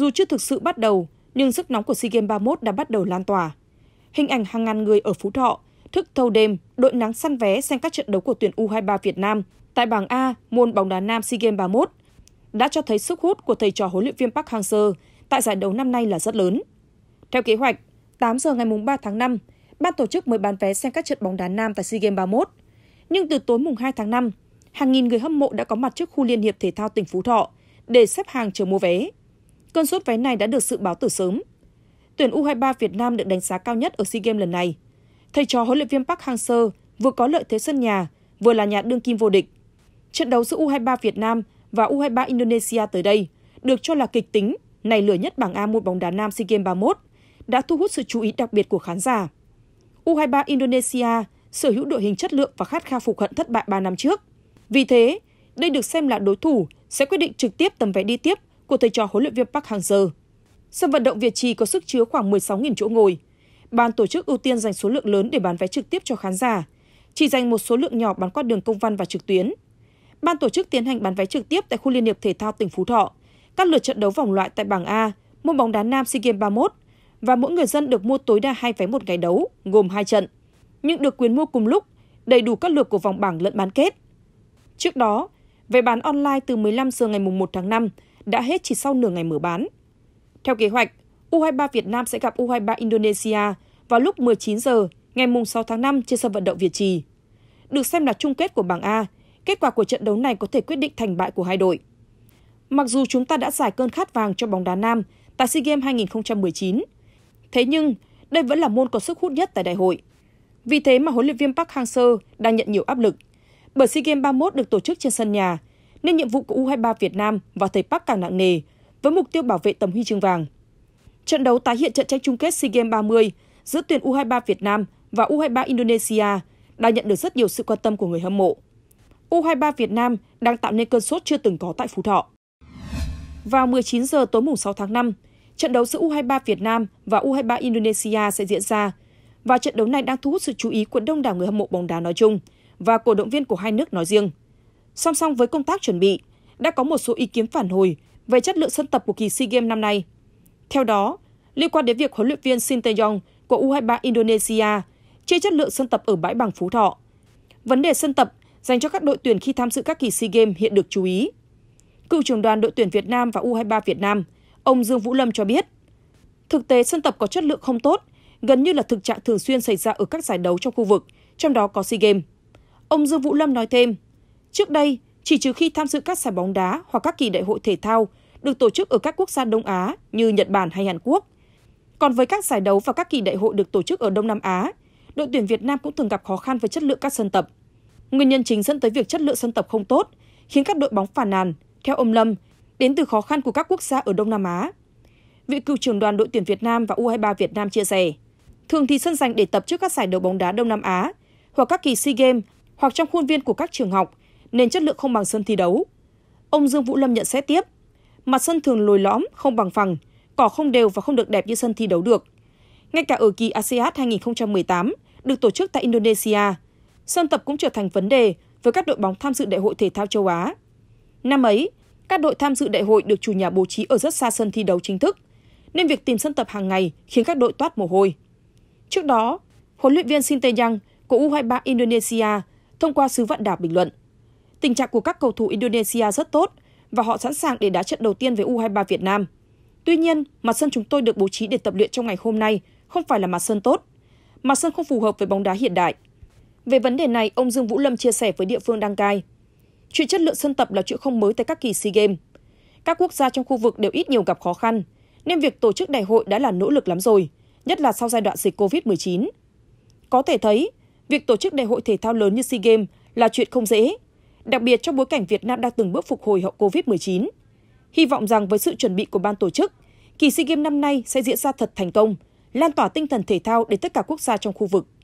Dù chưa thực sự bắt đầu, nhưng sức nóng của SEA Games 31 đã bắt đầu lan tỏa. Hình ảnh hàng ngàn người ở Phú Thọ thức thâu đêm, đội nắng săn vé xem các trận đấu của tuyển U23 Việt Nam tại bảng A môn bóng đá nam SEA Games 31 đã cho thấy sức hút của thầy trò huấn luyện viên Park Hang-seo tại giải đấu năm nay là rất lớn. Theo kế hoạch, 8 giờ ngày 3 tháng 5, ban tổ chức mới bán vé xem các trận bóng đá nam tại SEA Games 31. Nhưng từ tối mùng 2 tháng 5, hàng nghìn người hâm mộ đã có mặt trước khu Liên hiệp Thể thao tỉnh Phú Thọ để xếp hàng chờ mua vé. Cơn sốt vé này đã được dự báo từ sớm. Tuyển U23 Việt Nam được đánh giá cao nhất ở SEA Games lần này. Thầy trò huấn luyện viên Park Hang-seo vừa có lợi thế sân nhà, vừa là nhà đương kim vô địch. Trận đấu giữa U23 Việt Nam và U23 Indonesia tới đây được cho là kịch tính, này lửa nhất bảng A môn bóng đá nam SEA Games 31 đã thu hút sự chú ý đặc biệt của khán giả. U23 Indonesia sở hữu đội hình chất lượng và khát khao phục hận thất bại 3 năm trước. Vì thế, đây được xem là đối thủ sẽ quyết định trực tiếp tầm vé đi tiếp của thầy trò huấn luyện viên Park Hang-seo. Sân vận động Việt Trì có sức chứa khoảng 16.000 chỗ ngồi. Ban tổ chức ưu tiên dành số lượng lớn để bán vé trực tiếp cho khán giả, chỉ dành một số lượng nhỏ bán qua đường công văn và trực tuyến. Ban tổ chức tiến hành bán vé trực tiếp tại khu Liên hiệp Thể thao tỉnh Phú Thọ, các lượt trận đấu vòng loại tại bảng A, môn bóng đá nam SEA Games 31 và mỗi người dân được mua tối đa hai vé một ngày đấu, gồm hai trận, nhưng được quyền mua cùng lúc, đầy đủ các lượt của vòng bảng lẫn bán kết. Trước đó, vé bán online từ 15 giờ ngày 1 tháng 5 đã hết chỉ sau nửa ngày mở bán. Theo kế hoạch, U23 Việt Nam sẽ gặp U23 Indonesia vào lúc 19 giờ ngày 6 tháng 5 trên sân vận động Việt Trì. Được xem là chung kết của bảng A, kết quả của trận đấu này có thể quyết định thành bại của hai đội. Mặc dù chúng ta đã giải cơn khát vàng cho bóng đá nam tại SEA Games 2019, thế nhưng đây vẫn là môn có sức hút nhất tại đại hội. Vì thế mà huấn luyện viên Park Hang-seo đang nhận nhiều áp lực, bởi SEA Games 31 được tổ chức trên sân nhà nên nhiệm vụ của U23 Việt Nam và thầy Park càng nặng nề với mục tiêu bảo vệ tấm huy chương vàng. Trận đấu tái hiện trận tranh chung kết SEA Games 30 giữa tuyển U23 Việt Nam và U23 Indonesia đã nhận được rất nhiều sự quan tâm của người hâm mộ. U23 Việt Nam đang tạo nên cơn sốt chưa từng có tại Phú Thọ. Vào 19 giờ tối mùng 6 tháng 5, trận đấu giữa U23 Việt Nam và U23 Indonesia sẽ diễn ra và trận đấu này đang thu hút sự chú ý của đông đảo người hâm mộ bóng đá nói chung và cổ động viên của hai nước nói riêng. Song song với công tác chuẩn bị, đã có một số ý kiến phản hồi về chất lượng sân tập của kỳ SEA Games năm nay. Theo đó, liên quan đến việc huấn luyện viên Shin Tae-yong của U23 Indonesia chê chất lượng sân tập ở bãi bằng Phú Thọ. Vấn đề sân tập dành cho các đội tuyển khi tham dự các kỳ SEA Games hiện được chú ý. Cựu trưởng đoàn đội tuyển Việt Nam và U23 Việt Nam, ông Dương Vũ Lâm cho biết, thực tế sân tập có chất lượng không tốt, gần như là thực trạng thường xuyên xảy ra ở các giải đấu trong khu vực, trong đó có SEA Games. Ông Dương Vũ Lâm nói thêm, Trước đây, chỉ trừ khi tham dự các giải bóng đá hoặc các kỳ đại hội thể thao được tổ chức ở các quốc gia Đông Á như Nhật Bản hay Hàn Quốc. Còn với các giải đấu và các kỳ đại hội được tổ chức ở Đông Nam Á, đội tuyển Việt Nam cũng thường gặp khó khăn với chất lượng các sân tập. Nguyên nhân chính dẫn tới việc chất lượng sân tập không tốt, khiến các đội bóng phàn nàn, theo ông Lâm, đến từ khó khăn của các quốc gia ở Đông Nam Á. Vị cựu trưởng đoàn đội tuyển Việt Nam và U23 Việt Nam chia sẻ, thường thì sân dành để tập trước các giải đấu bóng đá Đông Nam Á, hoặc các kỳ SEA Games, hoặc trong khuôn viên của các trường học, nên chất lượng không bằng sân thi đấu. Ông Dương Vũ Lâm nhận xét tiếp, mặt sân thường lồi lõm, không bằng phẳng, cỏ không đều và không được đẹp như sân thi đấu được. Ngay cả ở kỳ ASEAN 2018 được tổ chức tại Indonesia, sân tập cũng trở thành vấn đề với các đội bóng tham dự đại hội thể thao châu Á. Năm ấy, các đội tham dự đại hội được chủ nhà bố trí ở rất xa sân thi đấu chính thức, nên việc tìm sân tập hàng ngày khiến các đội toát mồ hôi. Trước đó, huấn luyện viên Shin Tae-yang của U23 Indonesia thông qua sứ vận đảo bình luận. Tình trạng của các cầu thủ Indonesia rất tốt và họ sẵn sàng để đá trận đầu tiên với U23 Việt Nam. Tuy nhiên, mặt sân chúng tôi được bố trí để tập luyện trong ngày hôm nay không phải là mặt sân tốt. Mặt sân không phù hợp với bóng đá hiện đại. Về vấn đề này, ông Dương Vũ Lâm chia sẻ với địa phương đăng cai. Chuyện chất lượng sân tập là chuyện không mới tại các kỳ SEA Games. Các quốc gia trong khu vực đều ít nhiều gặp khó khăn, nên việc tổ chức đại hội đã là nỗ lực lắm rồi, nhất là sau giai đoạn dịch COVID-19. Có thể thấy, việc tổ chức đại hội thể thao lớn như SEA Games là chuyện không dễ, đặc biệt trong bối cảnh Việt Nam đang từng bước phục hồi hậu Covid 19. Hy vọng rằng với sự chuẩn bị của ban tổ chức, kỳ SEA Games năm nay sẽ diễn ra thật thành công, lan tỏa tinh thần thể thao đến tất cả quốc gia trong khu vực.